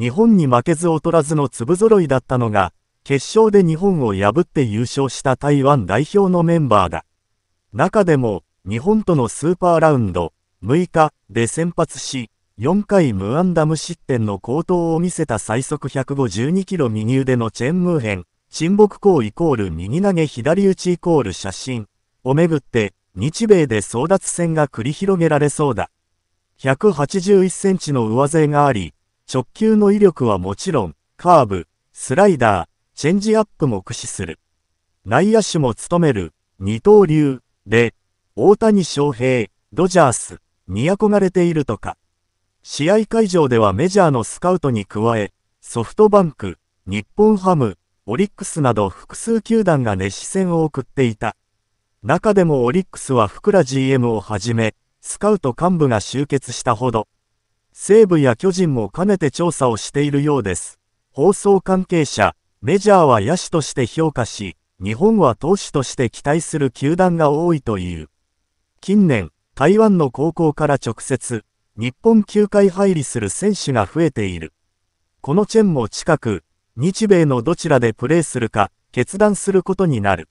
日本に負けず劣らずの粒揃いだったのが、決勝で日本を破って優勝した台湾代表のメンバーだ。中でも、日本とのスーパーラウンド、6日で先発し、4回無安打無失点の好投を見せた最速152キロ右腕のチェンムーヘン、沈黙港イコール右投げ左打ちイコール写真をめぐって、日米で争奪戦が繰り広げられそうだ。181センチの上背があり、直球の威力はもちろん、カーブ、スライダー、チェンジアップも駆使する。内野手も務める、二刀流、で、大谷翔平、ドジャース、に憧れているとか。試合会場ではメジャーのスカウトに加え、ソフトバンク、日本ハム、オリックスなど複数球団が熱視線を送っていた。中でもオリックスは福良 GM をはじめ、スカウト幹部が集結したほど。西武や巨人も兼ねて調査をしているようです。放送関係者、メジャーは野手として評価し、日本は投手として期待する球団が多いという。近年、台湾の高校から直接、日本球界入りする選手が増えている。このチェンも近く、日米のどちらでプレーするか、決断することになる。